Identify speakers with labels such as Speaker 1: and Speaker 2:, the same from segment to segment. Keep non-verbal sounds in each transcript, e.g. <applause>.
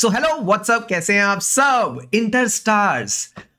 Speaker 1: so hello what's up कैसे हैं आप सब इंटर स्टार्स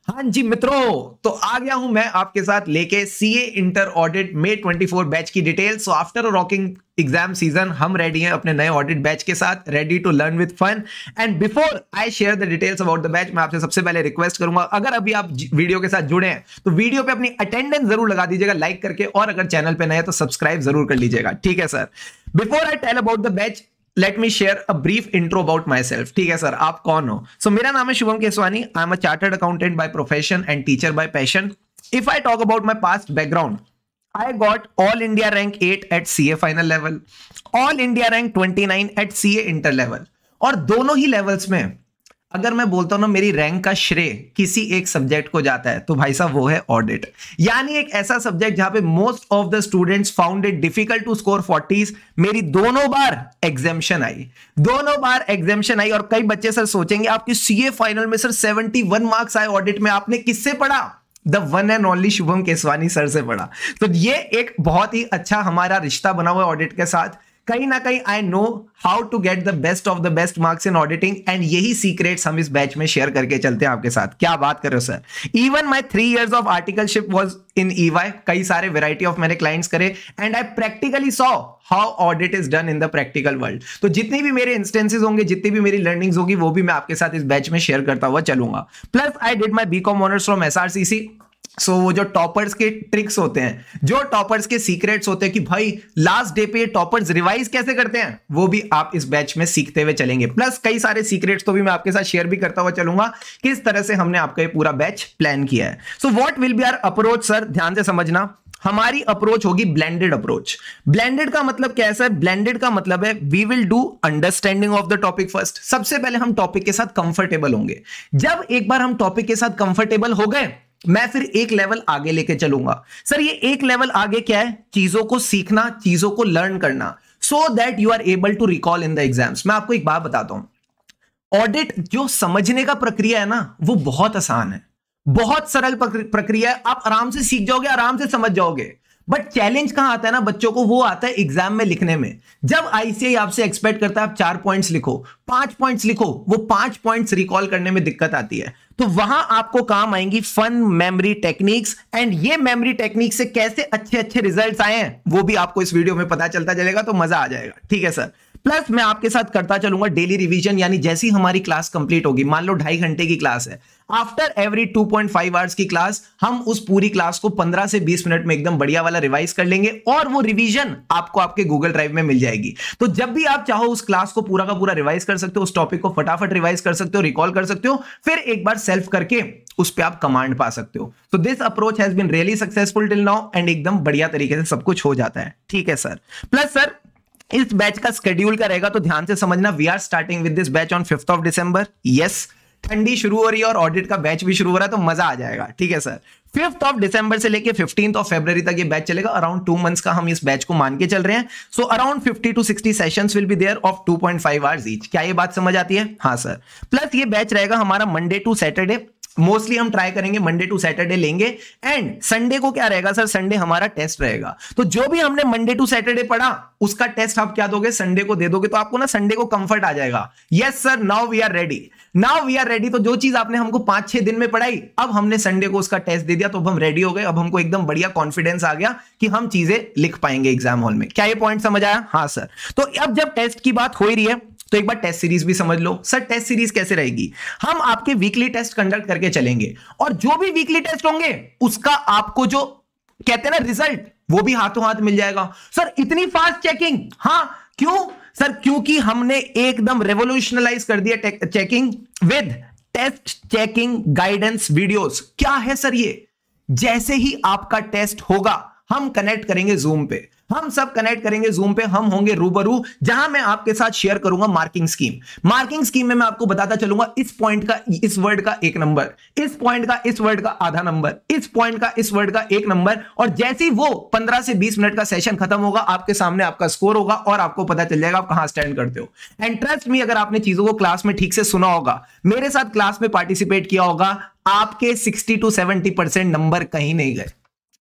Speaker 1: हाँ जी मित्रों तो आ गया हूं मैं आपके साथ लेके C A inter audit May twenty four batch की detail so after rocking exam season हम रेडी हैं अपने नए ऑडिट बैच के साथ ready to learn with fun and before I share the details about the batch मैं आपसे सबसे पहले रिक्वेस्ट करूंगा अगर अभी आप वीडियो के साथ जुड़े हैं तो वीडियो पे अपनी अटेंडेंस जरूर लगा दीजिएगा लाइक करके और अगर चैनल पे नए तो सब्सक्राइब जरूर कर लीजिएगा ठीक है sir before I tell about the batch let me share a brief intro about myself ठीक है सर आप कौन हो सो so, मेरा नाम है Shubham Keswani I am a chartered accountant by profession and teacher by passion if I talk about my past background I got all India rank eight at C A final level all India rank twenty nine at C A inter level और दोनों ही levels में अगर मैं बोलता हूं ना मेरी rank का श्रेय किसी एक सब्जेक्ट को जाता है तो भाई साहब वो है ऑडिट यानी एक ऐसा सब्जेक्ट जहां पे most of the students found it difficult to score forties मेरी दोनों बार एग्जेम्पन आई दोनों बार एग्जेम्पन आई और कई बच्चे सर सोचेंगे आपकी सीए फाइनल में सर सेवेंटी मार्क्स आए ऑडिट में आपने किससे पढ़ा the one and only Shubham Keswani sir से पढ़ा तो ये एक बहुत ही अच्छा हमारा रिश्ता बना हुआ ऑडिट के साथ कहीं ना कहीं I know how to get the best of the best marks in auditing and यही सीक्रेट्स हम इस बैच में शेयर करके चलते हैं आपके साथ क्या बात कर रहे हो sir even my three years of articleship was in EY कई सारे वैरायटी ऑफ मेरे क्लाइंट्स करे and I practically saw how audit is done in the practical world तो जितनी भी मेरे इंस्टेंसेज होंगे जितनी भी मेरी लर्निंग होगी वो भी मैं आपके साथ इस बैच में शेयर करता हुआ चलूंगा plus I did my B com honours from S R C C so so, वो जो टॉपर्स के ट्रिक्स होते हैं जो टॉपर्स के सीक्रेट्स होते हैं कि भाई लास्ट डे पे ये टॉपर्स रिवाइज कैसे करते हैं वो भी आप इस बैच में सीखते हुए चलेंगे प्लस कई सारे सीक्रेट्स तो भी मैं आपके साथ शेयर भी करता हुआ चलूंगा किस तरह से हमने आपका ये पूरा बैच प्लान किया है so what will be our approach sir ध्यान से समझना हमारी अप्रोच होगी ब्लेंडेड अप्रोच ब्लेंडेड का मतलब क्या है सर ब्लेंडेड का मतलब है we will do understanding of the topic first सबसे पहले हम टॉपिक के साथ कंफर्टेबल होंगे जब एक बार हम टॉपिक के साथ कंफर्टेबल हो गए मैं फिर एक लेवल आगे लेके चलूंगा सर ये एक लेवल आगे क्या है चीजों को सीखना चीजों को लर्न करना so that you are able to recall in the exams मैं आपको एक बात बताता हूं ऑडिट जो समझने का प्रक्रिया है ना वो बहुत आसान है बहुत सरल प्रक्रिया है आप आराम से सीख जाओगे आराम से समझ जाओगे बट चैलेंज कहां आता है ना बच्चों को वो आता है एग्जाम में लिखने में जब आईसीआई आपसे एक्सपेक्ट करता है आप चार पॉइंट्स लिखो पांच पॉइंट्स लिखो वो पांच पॉइंट्स रिकॉल करने में दिक्कत आती है तो वहां आपको काम आएंगी फन मेमोरी टेक्निक्स एंड ये मेमोरी टेक्निक से कैसे अच्छे अच्छे रिजल्ट आए हैं वो भी आपको इस वीडियो में पता चलता चलेगा तो मजा आ जाएगा ठीक है सर प्लस मैं आपके साथ करता चलूंगा डेली रिवीजन यानी जैसी हमारी क्लास कंप्लीट होगी मान लो ढाई घंटे की क्लास है आफ्टर एवरी 2.5 पॉइंट आवर्स की क्लास हम उस पूरी क्लास को 15 से 20 मिनट में एकदम बढ़िया वाला रिवाइज कर लेंगे और वो रिवीजन आपको आपके गूगल ड्राइव में मिल जाएगी तो जब भी आप चाहो उस क्लास को पूरा का पूरा रिवाइज कर सकते हो उस टॉपिक को फटाफट रिवाइज कर सकते हो रिकॉल कर सकते हो फिर एक बार सेल्फ करके उस पर आप कमांड पा सकते हो तो this approach has been really successful till now and एकदम बढ़िया तरीके से सब कुछ हो जाता है ठीक है सर प्लस सर इस बैच का स्केड्यूल का रहेगा तो ध्यान से समझना we are starting with this batch on fifth of December yes ठंडी शुरू हो रही है और ऑडिट का बैच भी शुरू हो रहा है तो मजा आ जाएगा ठीक है सर फिफ्थ ऑफ डिसंबर से लेके फिफ्टीन ऑफ फेब्रवरी तक ये बैच चलेगा अराउंड टू मंथ्स का हम इस बैच को मान के चल रहे हैं so around fifty to sixty sessions will be there of two point five hours each क्या ये बात समझ आती है हाँ सर प्लस ये बैच रहेगा हमारा मंडे टू सैटरडे मोस्टली हम ट्राई करेंगे मंडे टू सैटरडे लेंगे एंड संडे को क्या रहेगा सर संडे हमारा टेस्ट रहेगा तो जो भी हमने मंडे टू सैटरडे पढ़ा उसका टेस्ट आप क्या दोगे संडे को दे दोगे तो आपको ना संडे को कंफर्ट आ जाएगा yes sir now we are ready now we are ready तो जो चीज आपने हमको पांच छह दिन में पढ़ाई अब हमने संडे को उसका टेस्ट दे दिया तो अब हम रेडी हो गए अब हमको एकदम बढ़िया कॉन्फिडेंस आ गया कि हम चीजें लिख पाएंगे एग्जाम हॉल में क्या ये पॉइंट समझ आया हाँ सर तो अब जब टेस्ट की बात हो ही रही है तो एक बार टेस्ट सीरीज भी समझ लो सर टेस्ट सीरीज कैसे रहेगी हम आपके वीकली टेस्ट कंडक्ट करके चलेंगे और जो भी वीकली टेस्ट होंगे उसका आपको जो कहते हैं ना रिजल्ट वो भी हाथों हाथ मिल जाएगा सर इतनी फास्ट चेकिंग हाँ क्यों सर क्योंकि हमने एकदम रेवोल्यूशनलाइज कर दिया checking with test checking guidance videos क्या है सर ये जैसे ही आपका टेस्ट होगा हम कनेक्ट करेंगे जूम पे हम सब कनेक्ट करेंगे जूम पे हम होंगे रूबरू जहां मैं आपके साथ शेयर करूंगा मार्किंग स्कीम मार्किंग स्कीम में मैं आपको बताता चलूंगा इस पॉइंट का इस वर्ड का एक नंबर इस पॉइंट का इस वर्ड का आधा नंबर इस पॉइंट का इस वर्ड का एक नंबर और जैसे ही वो पंद्रह से बीस मिनट का सेशन खत्म होगा आपके सामने आपका स्कोर होगा और आपको पता चल जाएगा आप कहां स्टैंड करते हो एंड ट्रस्ट मी अगर आपने चीजों को क्लास में ठीक से सुना होगा मेरे साथ क्लास में पार्टिसिपेट किया होगा आपके sixty to seventy percent number कहीं नहीं गए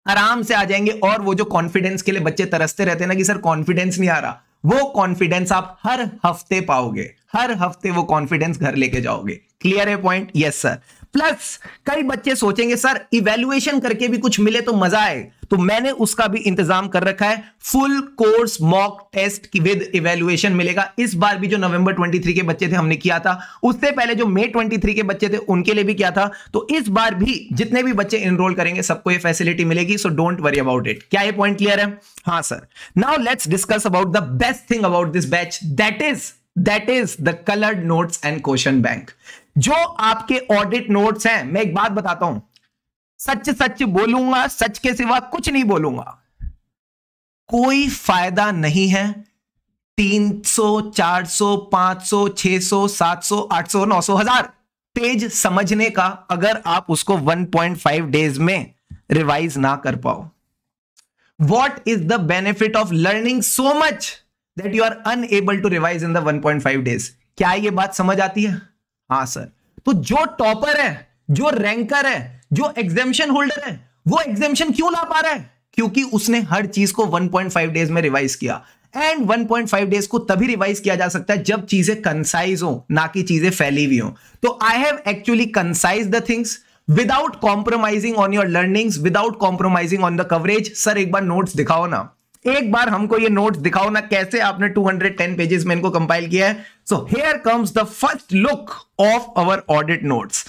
Speaker 1: आराम से आ जाएंगे और वो जो कॉन्फिडेंस के लिए बच्चे तरसते रहते हैं ना कि सर कॉन्फिडेंस नहीं आ रहा वो कॉन्फिडेंस आप हर हफ्ते पाओगे हर हफ्ते वो कॉन्फिडेंस घर लेके जाओगे क्लियर है पॉइंट यस सर प्लस कई बच्चे सोचेंगे सर इवेल्युएशन करके भी कुछ मिले तो मजा आए तो मैंने उसका भी इंतजाम कर रखा है फुल कोर्स मॉक टेस्ट की विद इवेल्युएशन मिलेगा इस बार भी जो नवंबर 23 के बच्चे थे हमने किया था उससे पहले जो मई 23 के बच्चे थे उनके लिए भी किया था तो इस बार भी जितने भी बच्चे एनरोल करेंगे सबको ये फैसिलिटी मिलेगी so don't worry about it क्या ये पॉइंट क्लियर है हाँ sir now let's discuss about the best thing about this batch that is that is the coloured notes and question bank जो आपके ऑडिट नोट्स हैं मैं एक बात बताता हूं सच सच बोलूंगा सच के सिवा कुछ नहीं बोलूंगा कोई फायदा नहीं है 300, 400, 500, 600, 700, 800, 900, हजार समझने का अगर आप उसको 1.5 डेज में रिवाइज ना कर पाओ what is the benefit of learning so much that you are unable to revise in the 1.5 days क्या ये बात समझ आती है हाँ सर तो जो टॉपर है जो रैंकर है जो एग्जेम्शन होल्डर है वो एग्जेम्शन क्यों ला पा रहा है क्योंकि उसने हर चीज को 1.5 डेज में रिवाइज किया एंड 1.5 डेज को तभी रिवाइज किया जा सकता है जब चीजें कंसाइज हो ना कि चीजें फैली हुई हो तो I have actually concise the things without compromising on your learnings without compromising on the coverage sir एक बार नोट्स दिखाओ ना एक बार हमको ये नोट्स दिखाओ ना कैसे आपने 210 पेजेस में इनको कंपाइल किया है so here comes the first look of our audit notes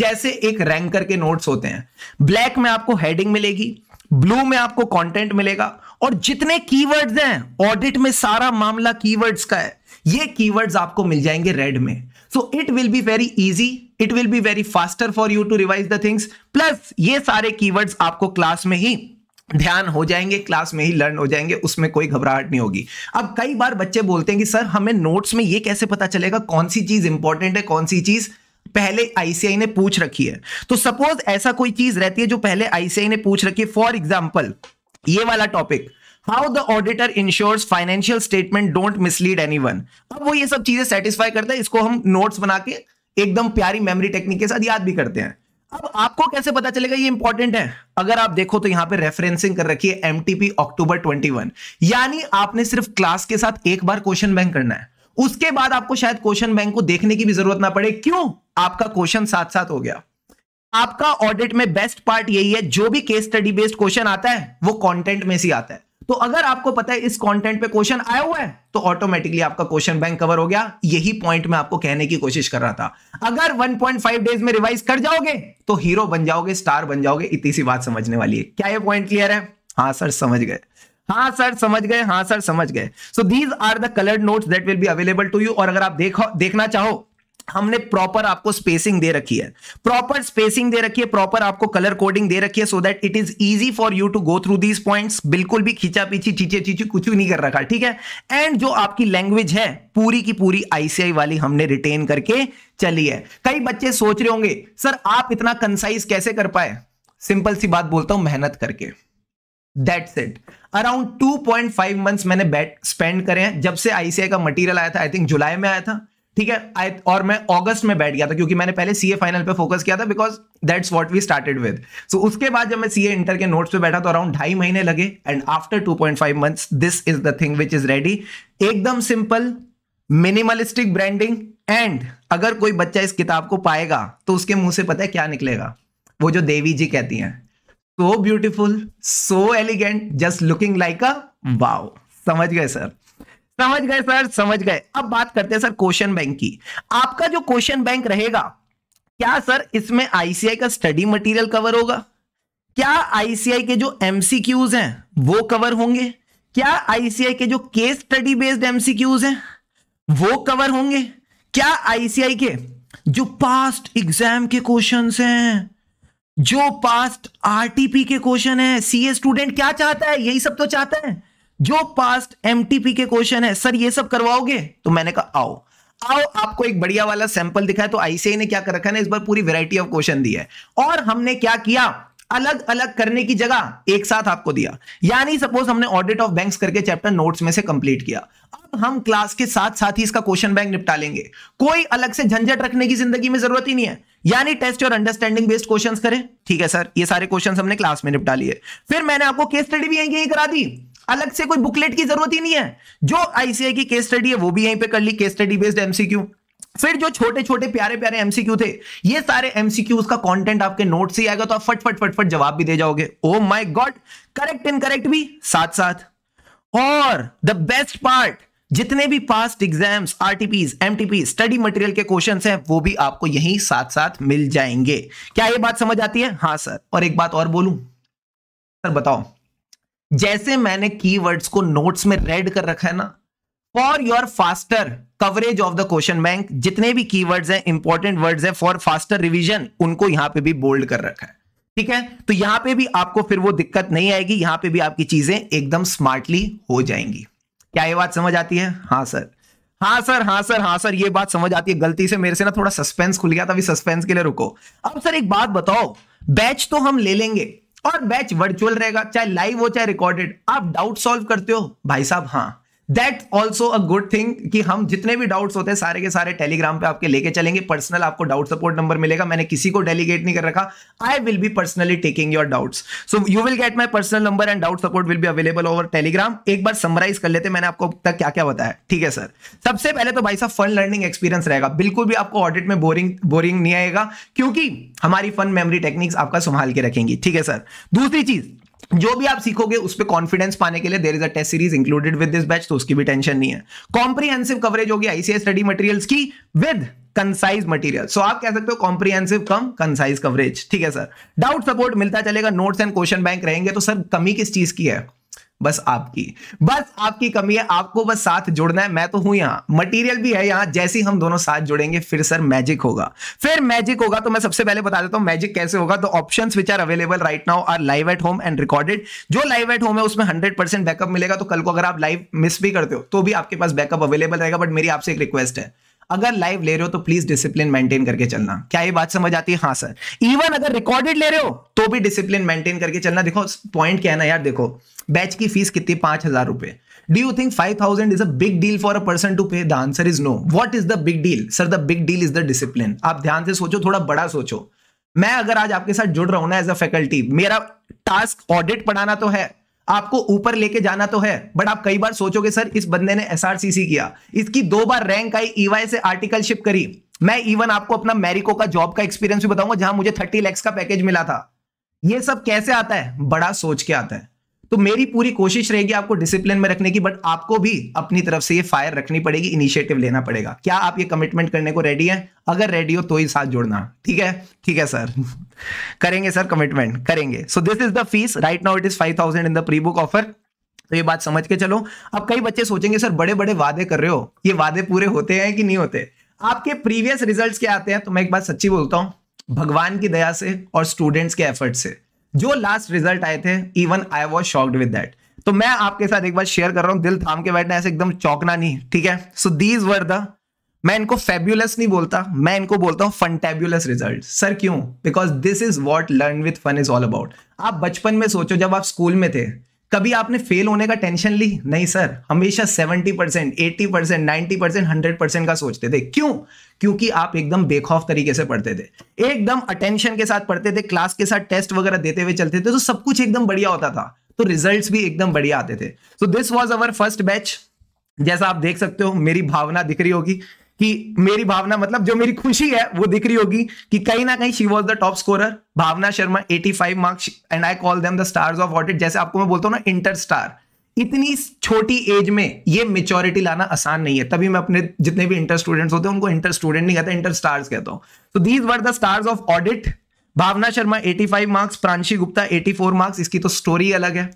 Speaker 1: जैसे एक रैंकर के नोट्स होते हैं ब्लैक में आपको हेडिंग मिलेगी ब्लू में आपको कंटेंट मिलेगा और जितने कीवर्ड्स हैं ऑडिट में सारा मामला कीवर्ड्स का है ये कीवर्ड्स आपको मिल जाएंगे रेड में so it will be very easy it will be very faster for you to revise the things plus ये सारे कीवर्ड्स आपको क्लास में ही ध्यान हो जाएंगे क्लास में ही लर्न हो जाएंगे उसमें कोई घबराहट नहीं होगी अब कई बार बच्चे बोलते हैं कि सर हमें नोट्स में ये कैसे पता चलेगा कौन सी चीज इंपॉर्टेंट है कौन सी चीज पहले आईसीआई ने पूछ रखी है तो सपोज ऐसा कोई चीज रहती है जो पहले आईसीआई ने पूछ रखी है फॉर एग्जाम्पल ये वाला topic how the auditor ensures financial statement don't mislead any अब वो ये सब चीजें सेटिस्फाई करता है इसको हम नोट्स बना के एकदम प्यारी मेमोरी टेक्निक के साथ याद भी करते हैं अब आपको कैसे पता चलेगा ये इंपॉर्टेंट है अगर आप देखो तो यहां पे रेफरेंसिंग कर रखी है एमटीपी अक्टूबर 21 यानी आपने सिर्फ क्लास के साथ एक बार क्वेश्चन बैंक करना है उसके बाद आपको शायद क्वेश्चन बैंक को देखने की भी जरूरत ना पड़े क्यों आपका क्वेश्चन साथ साथ हो गया आपका ऑडिट में बेस्ट पार्ट यही है जो भी केस स्टडी बेस्ड क्वेश्चन आता है वो कॉन्टेंट में से आता है तो अगर आपको पता है इस कंटेंट पे क्वेश्चन आया हुआ है तो ऑटोमेटिकली आपका क्वेश्चन बैंक कवर हो गया यही पॉइंट मैं आपको कहने की कोशिश कर रहा था अगर 1.5 डेज में रिवाइज कर जाओगे तो हीरो बन जाओगे स्टार बन जाओगे इतनी सी बात समझने वाली है क्या ये पॉइंट क्लियर है हाँ सर समझ गए हाँ सर समझ गए हाँ सर समझ गए so these are the coloured notes that will be available to you और अगर आप देखो देखना चाहो हमने प्रॉपर आपको स्पेसिंग दे रखी है प्रॉपर स्पेसिंग दे रखी है प्रॉपर आपको कलर कोडिंग दे रखी है so that it is easy for you to go through these points बिल्कुल भी खींचा पीछी चीचे चीची कुछ भी नहीं कर रखा ठीक है एंड जो आपकी लैंग्वेज है पूरी की पूरी आईसीआई वाली हमने रिटेन करके चली है कई बच्चे सोच रहे होंगे सर आप इतना कंसाइज कैसे कर पाए सिंपल सी बात बोलता हूं मेहनत करके दैट्स इट अराउंड 2.5 मंथ्स मैंने बैट स्पेंड करे हैं जब से आईसीआई का मटेरियल आया था आई थिंक जुलाई में आया था ठीक है आई और मैं अगस्त में बैठ गया था क्योंकि मैंने पहले सीए फाइनल पे फोकस किया था because that's what we started with so उसके बाद जब मैं सीए इंटर के नोट्स पे बैठा तो अराउंड ढाई महीने लगे and after 2.5 months this is the thing which is ready एकदम सिंपल मिनिमलिस्टिक ब्रांडिंग एंड अगर कोई बच्चा इस किताब को पाएगा तो उसके मुंह से पता है क्या निकलेगा वो जो देवी जी कहती हैं so beautiful so elegant just looking like a wow समझ गए सर समझ गए सर समझ गए अब बात करते हैं सर क्वेश्चन बैंक की आपका जो क्वेश्चन बैंक रहेगा क्या सर इसमें आईसीआई का स्टडी मटेरियल कवर होगा क्या आईसीआई के जो एमसीक्यूज हैं वो कवर होंगे क्या आईसीआई के जो केस स्टडी बेस्ड एमसीक्यूज हैं वो कवर होंगे क्या आईसीआई के जो पास्ट एग्जाम के क्वेश्चन हैं जो पास्ट आरटीपी के क्वेश्चन है सीए स्टूडेंट क्या चाहता है यही सब तो चाहता है जो पास्ट एमटीपी के क्वेश्चन है सर ये सब करवाओगे तो मैंने कहा आओ आओ आपको एक बढ़िया वाला सैंपल दिखाया तो आईसीआई ने क्या कर रखा है ना इस बार पूरी वेरायटी ऑफ क्वेश्चन दी है और हमने क्या किया अलग अलग करने की जगह एक साथ आपको दिया यानी सपोज हमने ऑडिट ऑफ बैंक्स करके चैप्टर नोट्स में से कंप्लीट किया अब हम क्लास के साथ साथ ही इसका क्वेश्चन बैंक निपटा लेंगे कोई अलग से झंझट रखने की जिंदगी में जरूरत ही नहीं है यानी टेस्ट और अंडरस्टैंडिंग बेस्ड क्वेश्चंस करें ठीक है सर ये सारे क्वेश्चंस हमने क्लास में निपटा लिए फिर मैंने आपको केस स्टडी भी यहीं करा दी अलग से कोई बुकलेट की जरूरत ही नहीं है जो आईसीआई की केस स्टडी है वो भी यहीं पे कर ली केस स्टडी बेस्ड एमसीक्यू फिर जो छोटे छोटे प्यारे प्यारे एमसीक्यू थे ये सारे एमसीक्यू का कंटेंट आपके नोट से आएगा तो आप फट फट फट फट जवाब भी दे जाओगे oh my god correct incorrect भी साथ साथ और द बेस्ट पार्ट जितने भी past exams RTPs MTP study material के क्वेश्चन हैं वो भी आपको यहीं साथ साथ मिल जाएंगे क्या ये बात समझ आती है हाँ सर और एक बात और बोलूं सर बताओ जैसे मैंने कीवर्ड्स को नोट्स में रेड कर रखा है ना for your faster coverage of the question bank जितने भी कीवर्ड्स हैं इंपॉर्टेंट वर्ड्स हैं फॉर फास्टर रिवीजन उनको यहां पे भी बोल्ड कर रखा है ठीक है तो यहां पे भी आपको फिर वो दिक्कत नहीं आएगी यहां पे भी आपकी चीजें एकदम स्मार्टली हो जाएंगी क्या ये बात समझ आती है हाँ सर हाँ सर हाँ सर हाँ सर ये बात समझ आती है गलती से मेरे से ना थोड़ा सस्पेंस खुल गया था अभी सस्पेंस के लिए रुको अब सर एक बात बताओ बैच तो हम ले लेंगे और बैच वर्चुअल रहेगा चाहे लाइव हो चाहे रिकॉर्डेड आप डाउट सॉल्व करते हो भाई साहब हाँ that also a good thing कि हम जितने भी डाउट्स होते हैं सारे के सारे टेलीग्राम पे आपके लेके चलेंगे पर्सनल आपको डाउट सपोर्ट नंबर मिलेगा मैंने किसी को डेलीगेट नहीं कर रखा I will be personally taking your doubts so you will get my personal number and doubt support will be available over Telegram एक बार समराइज कर लेते मैंने आपको तक क्या क्या बताया ठीक है सर सबसे पहले तो भाई साहब फन लर्निंग एक्सपीरियंस रहेगा बिल्कुल भी आपको ऑडिट में बोरिंग बोरिंग नहीं आएगा क्योंकि हमारी फन मेमोरी टेक्निक्स आपका संभाल के रखेंगी ठीक है सर दूसरी चीज जो भी आप सीखोगे उस पर कॉन्फिडेंस पाने के लिए there is a test series included with this batch तो उसकी भी टेंशन नहीं है कॉम्प्रीहेंसिव कवरेज होगी आईसीएस स्टडी मटेरियल्स की विद कंसाइज मटेरियल सो आप कह सकते हो कॉम्प्रीहेंसिव कम कंसाइज कवरेज ठीक है सर डाउट सपोर्ट मिलता चलेगा नोट्स एंड क्वेश्चन बैंक रहेंगे तो सर कमी किस चीज की है बस आपकी बस आपकी कमी है आपको बस साथ जुड़ना है मैं तो हूं यहां मटेरियल भी है यहां जैसे ही हम दोनों साथ जुड़ेंगे फिर सर मैजिक होगा फिर मैजिक होगा तो मैं सबसे पहले बता देता हूं मैजिक कैसे होगा तो option which are available right now are live at home and recorded जो लाइव एट होम है उसमें हंड्रेड परसेंट बैकअप मिलेगा तो कल को अगर आप लाइव मिस भी करते हो तो भी आपके पास बैकअप अवेलेबल रहेगा बट मेरी आपसे एक रिक्वेस्ट है अगर लाइव ले रहे हो तो प्लीज डिसिप्लिन मेंटेन करके चलना क्या ये बात समझ आती है हाँ सर इवन अगर रिकॉर्डेड ले रहे हो तो भी डिसिप्लिन मेंटेन करके चलना देखो पॉइंट क्या है ना यार देखो बैच की फीस कितनी पांच हजार रुपए do you think five thousand is a big deal for a person to pay the answer is no what is the big deal sir the big deal is the discipline आप ध्यान से सोचो थोड़ा बड़ा सोचो मैं अगर आज आपके साथ जुड़ रहा हूं ना एज अ फैकल्टी मेरा टास्क ऑडिट पढ़ाना तो है आपको ऊपर लेके जाना तो है बट आप कई बार सोचोगे सर इस बंदे ने एसआरसीसी किया इसकी दो बार रैंक आई ईवाई e से आर्टिकलशिप करी मैं इवन आपको अपना मैरिको का जॉब का एक्सपीरियंस भी बताऊंगा जहां मुझे थर्टी लैक्स का पैकेज मिला था ये सब कैसे आता है बड़ा सोच के आता है तो मेरी पूरी कोशिश रहेगी आपको डिसिप्लिन में रखने की बट आपको भी अपनी तरफ से ये फायर रखनी पड़ेगी इनिशिएटिव लेना पड़ेगा क्या आप ये कमिटमेंट करने को रेडी हैं अगर रेडी हो तो ही साथ जोड़ना ठीक है ठीक है सर <laughs> करेंगे सर कमिटमेंट करेंगे so this is the fees right now it is five thousand in the pre book offer तो ये बात समझ के चलो अब कई बच्चे सोचेंगे सर बड़े बड़े वादे कर रहे हो ये वादे पूरे होते हैं कि नहीं होते आपके प्रीवियस रिजल्ट्स क्या आते हैं तो मैं एक बात सच्ची बोलता हूँ भगवान की दया से और स्टूडेंट्स के एफर्ट से जो लास्ट रिजल्ट आए थे even I was shocked with that तो मैं आपके साथ एक बार शेयर कर रहा हूं दिल थाम के बैठना ऐसे एकदम चौकना नहीं ठीक है सो दीज वर द मैं इनको फेब्यूलस नहीं बोलता मैं इनको बोलता फन फंटेब्यूलस रिजल्ट सर क्यों because this is what learn with fun is all about आप बचपन में सोचो जब आप स्कूल में थे कभी आपने फेल होने का टेंशन ली नहीं सर हमेशा 70 percent eighty percent ninety percent hundred percent का सोचते थे क्यों क्योंकि आप एकदम बेखौफ तरीके से पढ़ते थे एकदम अटेंशन के साथ पढ़ते थे क्लास के साथ टेस्ट वगैरह देते हुए चलते थे तो सब कुछ एकदम बढ़िया होता था तो रिजल्ट भी एकदम बढ़िया आते थे तो this was our first batch जैसा आप देख सकते हो मेरी भावना दिख रही होगी कि मेरी भावना मतलब जो मेरी खुशी है वो दिख रही होगी कि कहीं ना कहीं she was the top scorer Bhavna Sharma 85 marks and I call them the stars of audit जैसे आपको मैं बोलता हूँ ना इंटर स्टार इतनी छोटी एज में ये मेच्योरिटी लाना आसान नहीं है तभी मैं अपने जितने भी इंटर स्टूडेंट्स होते हैं उनको इंटर स्टूडेंट नहीं कहता इंटर स्टार्स कहता हूँ तो these were the stars of audit Bhavna Sharma 85 marks Pranshi Gupta 84 marks इसकी तो स्टोरी अलग है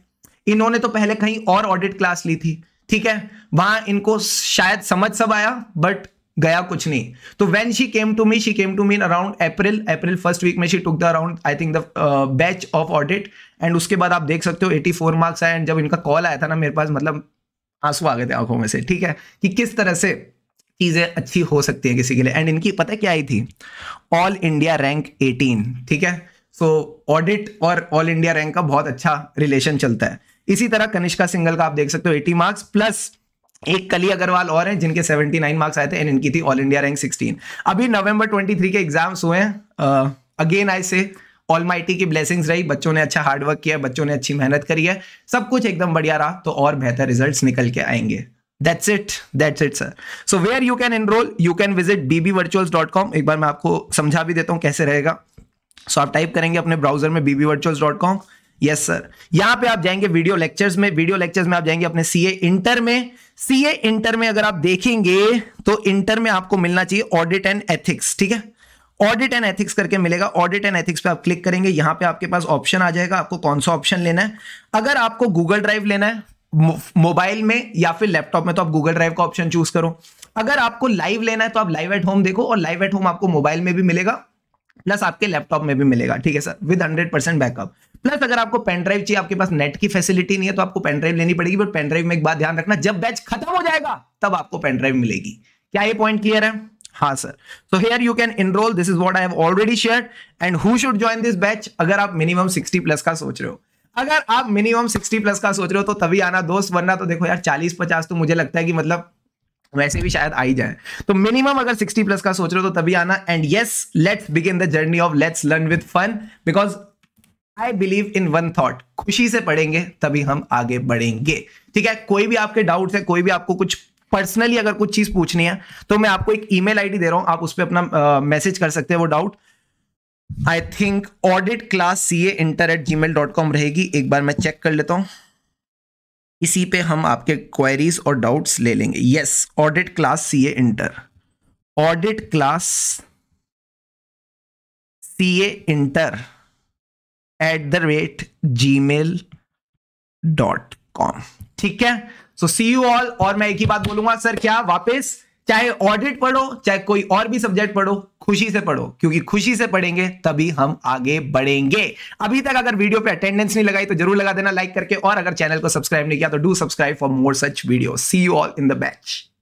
Speaker 1: इन्होंने तो पहले कहीं और ऑडिट क्लास ली थी ठीक है वहां इनको शायद समझ सब आया बट गया कुछ नहीं तो when she came to me she came to mean around April April first week में she took the around I think the batch of audit and उसके बाद आप देख सकते हो 84 मार्क्स आए एंड जब इनका कॉल आया था ना मेरे पास मतलब आंसू आ गए थे आंखों में से ठीक है कि किस तरह से चीज़ें अच्छी हो सकती है किसी के लिए एंड इनकी पता क्या आई थी ऑल इंडिया रैंक 18 ठीक है सो ऑडिट और ऑल इंडिया रैंक का बहुत अच्छा रिलेशन चलता है इसी तरह कनिष्का सिंगल का आप देख सकते हो 80 मार्क्स प्लस एक कली अग्रवाल और हैं जिनके 79 मार्क्स आए थे एंड इनकी थी ऑल इंडिया रैंक 16 अभी नवंबर 23 के एग्जाम्स हुए हैं अगेन आई से ऑल माइटी की ब्लेसिंग्स रही बच्चों ने अच्छा हार्डवर्क किया बच्चों ने अच्छी मेहनत करी है सब कुछ एकदम बढ़िया रहा तो और बेहतर रिजल्ट निकल के आएंगे that's it that's it sir so where you can enroll you can visit bbvirtuals.com एक बार मैं आपको समझा भी देता हूँ कैसे रहेगा सो so आप टाइप करेंगे अपने ब्राउजर में bbvirtuals.com यस सर यहां पे आप जाएंगे वीडियो लेक्चर्स में वीडियो लेक्चर्स में आप जाएंगे अपने सीए इंटर में सीए इंटर में अगर आप देखेंगे तो इंटर में आपको मिलना चाहिए ऑडिट एंड एथिक्स ठीक है ऑडिट एंड एथिक्स करके मिलेगा ऑडिट एंड एथिक्स पे आप क्लिक करेंगे यहां पे आपके पास ऑप्शन आ जाएगा आपको कौन सा ऑप्शन लेना है अगर आपको गूगल ड्राइव लेना है मोबाइल में या फिर लैपटॉप में तो आप गूगल ड्राइव का ऑप्शन चूज करो अगर आपको लाइव लेना है तो आप लाइव एट होम देखो और लाइव एट होम आपको मोबाइल में भी मिलेगा प्लस आपके लैपटॉप में भी मिलेगा ठीक है sir with hundred percent backup plus अगर आपको पेन ड्राइव चाहिए आपके पास नेट की फैसिलिटी नहीं है तो आपको पेन ड्राइव लेनी पड़ेगी बट पेन ड्राइव में एक बात ध्यान रखना जब बैच खत्म हो जाएगा तब आपको पेन ड्राइव मिलेगी क्या ये पॉइंट क्लियर है हाँ sir so here you can enroll this is what I have already share and who should join this batch अगर आप मिनिमम सिक्सटी प्लस का सोच रहे हो अगर आप मिनिमम सिक्सटी प्लस का सोच रहे हो तो तभी आना दोस्त वरना तो देखो यार चालीस पचास तो मुझे लगता है कि मतलब वैसे भी शायद आई जाए तो मिनिमम अगर 60 प्लस का सोच रहे हो तो तभी आना and yes let's begin the journey of let's learn with fun because I believe in one thought खुशी से पढ़ेंगे तभी हम आगे बढ़ेंगे ठीक है कोई भी आपके डाउट है कोई भी आपको कुछ पर्सनली अगर कुछ चीज पूछनी है तो मैं आपको एक ईमेल आईडी दे रहा हूं आप उस पर अपना मैसेज uh, कर सकते हैं वो doubt I think audit class C A inter at Gmail dot com रहेगी एक बार मैं चेक कर लेता हूं इसी पे हम आपके क्वेरीज और डाउट्स ले लेंगे yes audit class C A inter audit class C A inter at the rate Gmail dot com ठीक है सो सी यू ऑल और मैं एक ही बात बोलूंगा सर क्या वापस चाहे ऑडिट पढ़ो चाहे कोई और भी सब्जेक्ट पढ़ो खुशी से पढ़ो क्योंकि खुशी से पढ़ेंगे तभी हम आगे बढ़ेंगे अभी तक अगर वीडियो पे अटेंडेंस नहीं लगाई तो जरूर लगा देना लाइक करके और अगर चैनल को सब्सक्राइब नहीं किया तो do subscribe for more such video see you all in the batch